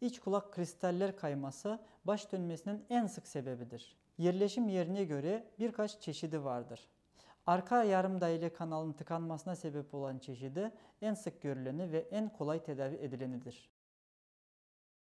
İç kulak kristaller kayması baş dönmesinin en sık sebebidir. Yerleşim yerine göre birkaç çeşidi vardır. Arka yarım daire kanalın tıkanmasına sebep olan çeşidi en sık görüleni ve en kolay tedavi edilenidir.